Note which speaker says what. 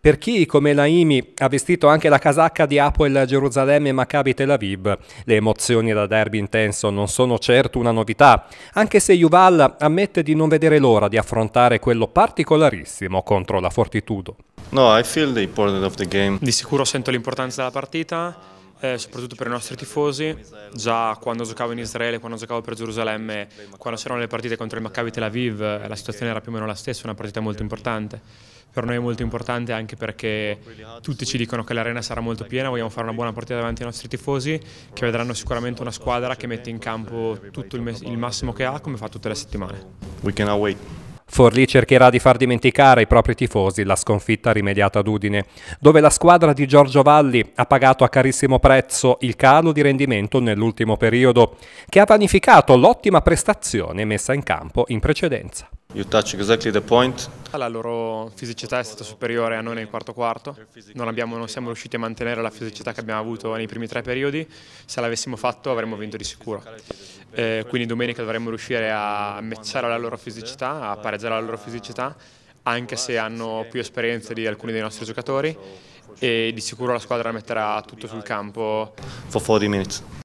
Speaker 1: Per chi, come Naimi, ha vestito anche la casacca di Apoel Gerusalemme e Maccabi Tel Aviv, le emozioni da derby intenso non sono certo una novità, anche se Juval ammette di non vedere l'ora di affrontare quello particolarissimo contro la Fortitudo.
Speaker 2: No, I feel the of the game. Di sicuro sento l'importanza della partita eh, soprattutto per i nostri tifosi. Già quando giocavo in Israele, quando giocavo per Gerusalemme, quando c'erano le partite contro il Maccabi Tel Aviv, eh, la situazione era più o meno la stessa, una partita molto importante. Per noi è molto importante anche perché tutti ci dicono che l'arena sarà molto piena, vogliamo fare una buona partita davanti ai nostri tifosi che vedranno sicuramente una squadra che mette in campo tutto il, il massimo che ha come fa tutte le settimane.
Speaker 1: We cannot wait. Forlì cercherà di far dimenticare ai propri tifosi la sconfitta rimediata ad Udine, dove la squadra di Giorgio Valli ha pagato a carissimo prezzo il calo di rendimento nell'ultimo periodo, che ha vanificato l'ottima prestazione messa in campo in precedenza. You touch Exactly the point.
Speaker 2: la loro fisicità è stata superiore a noi nel quarto quarto, non, abbiamo, non, siamo riusciti a mantenere la fisicità che abbiamo avuto nei primi tre periodi, se l'avessimo fatto avremmo vinto di sicuro eh, quindi domenica dovremmo riuscire a matchare la loro fisicità, a pareggiare la loro fisicità, anche se hanno più esperienza di alcuni dei nostri giocatori e di sicuro la squadra metterà tutto sul campo.
Speaker 1: For 40 minutes.